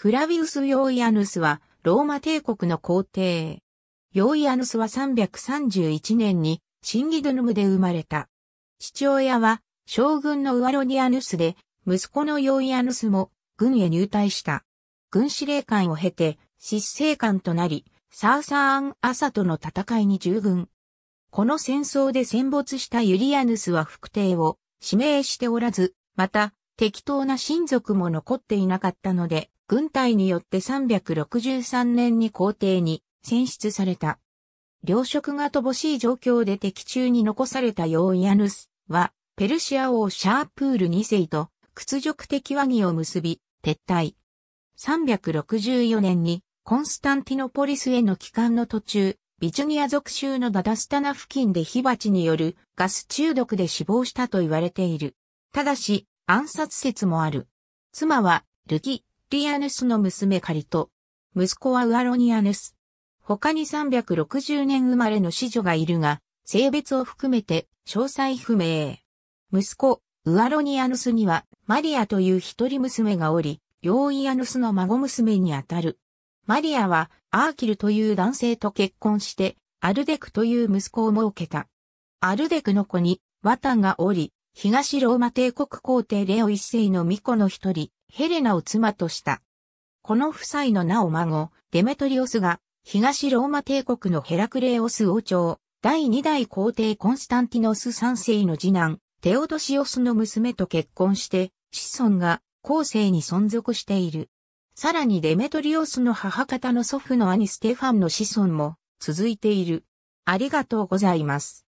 フラビウス・ヨーイアヌスは、ローマ帝国の皇帝。ヨーイアヌスは331年に、シンギドゥヌムで生まれた。父親は、将軍のウアロニアヌスで、息子のヨーイアヌスも、軍へ入隊した。軍司令官を経て、失政官となり、サーサーン・アサとの戦いに従軍。この戦争で戦没したユリアヌスは副帝を指名しておらず、また、適当な親族も残っていなかったので、軍隊によって363年に皇帝に選出された。糧食が乏しい状況で敵中に残されたヨーヤヌスは、ペルシア王シャープール2世と屈辱的和議を結び、撤退。364年にコンスタンティノポリスへの帰還の途中、ビジュニア属州のダダスタナ付近で火鉢によるガス中毒で死亡したと言われている。ただし、暗殺説もある。妻はルギ・リアヌスの娘カリと、息子はウアロニアヌス。他に360年生まれの子女がいるが、性別を含めて詳細不明。息子、ウアロニアヌスには、マリアという一人娘がおり、ヨーイアヌスの孫娘にあたる。マリアは、アーキルという男性と結婚して、アルデクという息子を設けた。アルデクの子に、ワタンがおり、東ローマ帝国皇帝レオ一世の巫女の一人、ヘレナを妻とした。この夫妻の名を孫、デメトリオスが、東ローマ帝国のヘラクレオス王朝、第二代皇帝コンスタンティノス三世の次男、テオドシオスの娘と結婚して、子孫が後世に存続している。さらにデメトリオスの母方の祖父の兄ステファンの子孫も続いている。ありがとうございます。